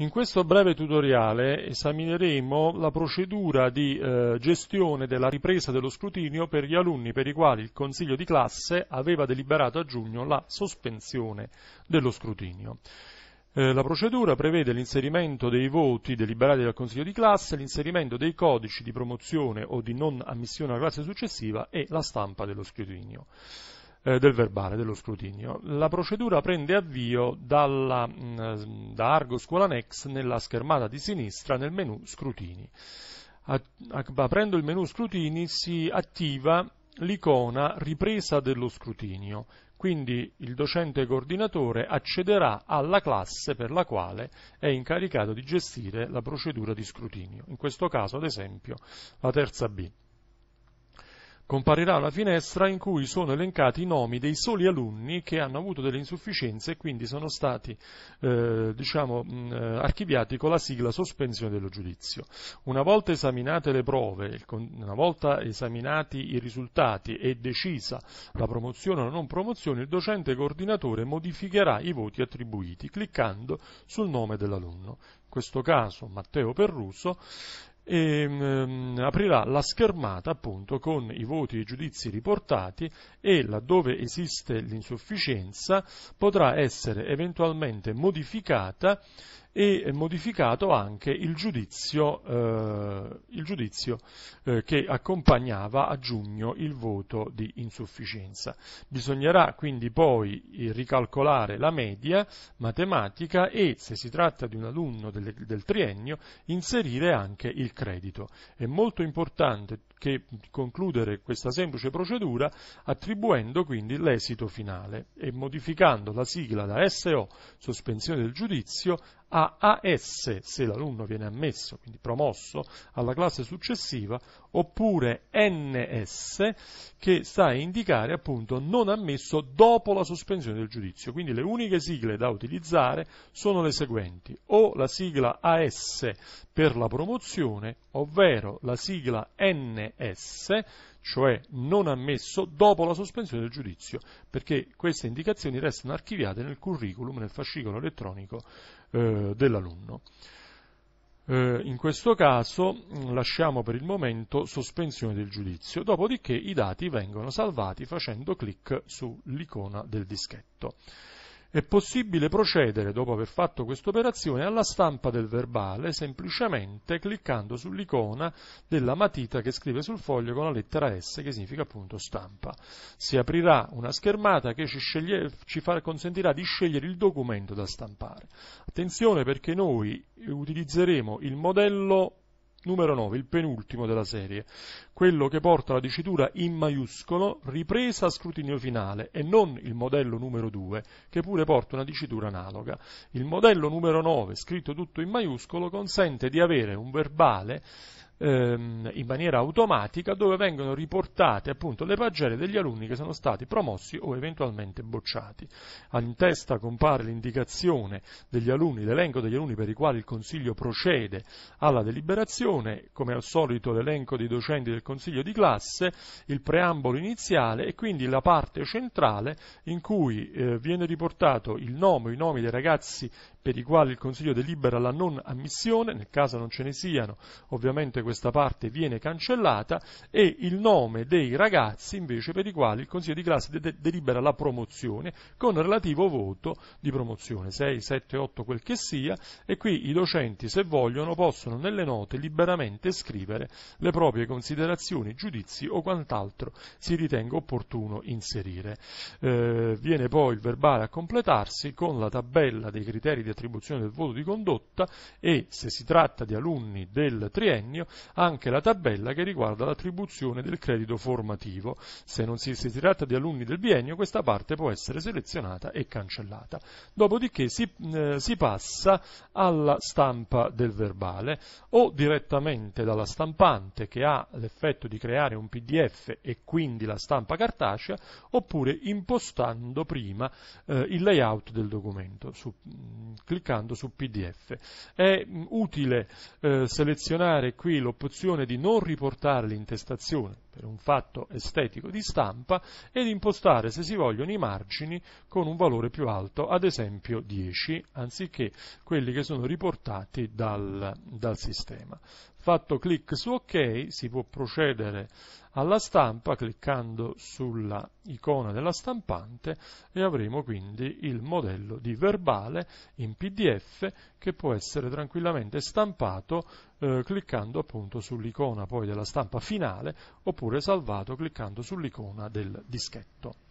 In questo breve tutoriale esamineremo la procedura di eh, gestione della ripresa dello scrutinio per gli alunni per i quali il Consiglio di classe aveva deliberato a giugno la sospensione dello scrutinio. Eh, la procedura prevede l'inserimento dei voti deliberati dal Consiglio di classe, l'inserimento dei codici di promozione o di non ammissione alla classe successiva e la stampa dello scrutinio eh, del verbale, dello scrutinio. La procedura prende avvio dalla, mh, mm, da Argo Scuola Next nella schermata di sinistra nel menu Scrutini. A, aprendo il menu Scrutini si attiva l'icona ripresa dello scrutinio, quindi il docente coordinatore accederà alla classe per la quale è incaricato di gestire la procedura di scrutinio, in questo caso ad esempio la terza B. Comparirà una finestra in cui sono elencati i nomi dei soli alunni che hanno avuto delle insufficienze e quindi sono stati eh, diciamo, mh, eh, archiviati con la sigla sospensione dello giudizio. Una volta esaminate le prove, una volta esaminati i risultati e decisa la promozione o non promozione, il docente coordinatore modificherà i voti attribuiti cliccando sul nome dell'alunno. In questo caso Matteo Perruso e ehm, aprirà la schermata appunto con i voti e i giudizi riportati e laddove esiste l'insufficienza potrà essere eventualmente modificata e modificato anche il giudizio, eh, il giudizio eh, che accompagnava a giugno il voto di insufficienza. Bisognerà quindi poi eh, ricalcolare la media matematica e, se si tratta di un alunno del, del triennio, inserire anche il credito. È molto importante che concludere questa semplice procedura attribuendo quindi l'esito finale e modificando la sigla da SO, sospensione del giudizio, a AS se l'alunno viene ammesso, quindi promosso alla classe successiva, oppure NS che sta a indicare appunto non ammesso dopo la sospensione del giudizio. Quindi le uniche sigle da utilizzare sono le seguenti, o la sigla AS per la promozione, ovvero la sigla NS cioè non ammesso dopo la sospensione del giudizio, perché queste indicazioni restano archiviate nel curriculum, nel fascicolo elettronico eh, dell'alunno. Eh, in questo caso mm, lasciamo per il momento sospensione del giudizio, dopodiché i dati vengono salvati facendo clic sull'icona del dischetto è possibile procedere, dopo aver fatto questa operazione, alla stampa del verbale semplicemente cliccando sull'icona della matita che scrive sul foglio con la lettera S, che significa appunto stampa. Si aprirà una schermata che ci, sceglie, ci far, consentirà di scegliere il documento da stampare. Attenzione perché noi utilizzeremo il modello numero 9, il penultimo della serie, quello che porta la dicitura in maiuscolo ripresa a scrutinio finale e non il modello numero 2 che pure porta una dicitura analoga. Il modello numero 9, scritto tutto in maiuscolo, consente di avere un verbale Ehm, in maniera automatica dove vengono riportate appunto le pagelle degli alunni che sono stati promossi o eventualmente bocciati. In testa compare l'indicazione degli alunni, l'elenco degli alunni per i quali il Consiglio procede alla deliberazione, come al solito l'elenco dei docenti del Consiglio di classe, il preambolo iniziale e quindi la parte centrale in cui eh, viene riportato il nome o i nomi dei ragazzi per i quali il Consiglio delibera la non ammissione, nel caso non ce ne siano, ovviamente questa parte viene cancellata e il nome dei ragazzi invece per i quali il consiglio di classe de- delibera la promozione con relativo voto di promozione 6, 7, 8 quel che sia e qui i docenti se vogliono possono nelle note liberamente scrivere le proprie considerazioni, giudizi o quant'altro si ritenga opportuno inserire. Eh, viene poi il verbale a completarsi con la tabella dei criteri di attribuzione del voto di condotta e se si tratta di alunni del triennio anche la tabella che riguarda l'attribuzione del credito formativo. Se non si, si tratta di alunni del biennio, questa parte può essere selezionata e cancellata. Dopodiché si, eh, si passa alla stampa del verbale o direttamente dalla stampante che ha l'effetto di creare un PDF e quindi la stampa cartacea, oppure impostando prima eh, il layout del documento, su, mh, mm, cliccando su PDF. È mh, mm, utile eh, selezionare qui lo l'opzione di non riportare l'intestazione per un fatto estetico di stampa, ed impostare, se si vogliono, i margini con un valore più alto, ad esempio 10, anziché quelli che sono riportati dal, dal sistema. Fatto clic su OK, si può procedere alla stampa cliccando sulla icona della stampante e avremo quindi il modello di verbale in PDF che può essere tranquillamente stampato eh, cliccando appunto sull'icona poi della stampa finale oppure oppure salvato cliccando sull'icona del dischetto.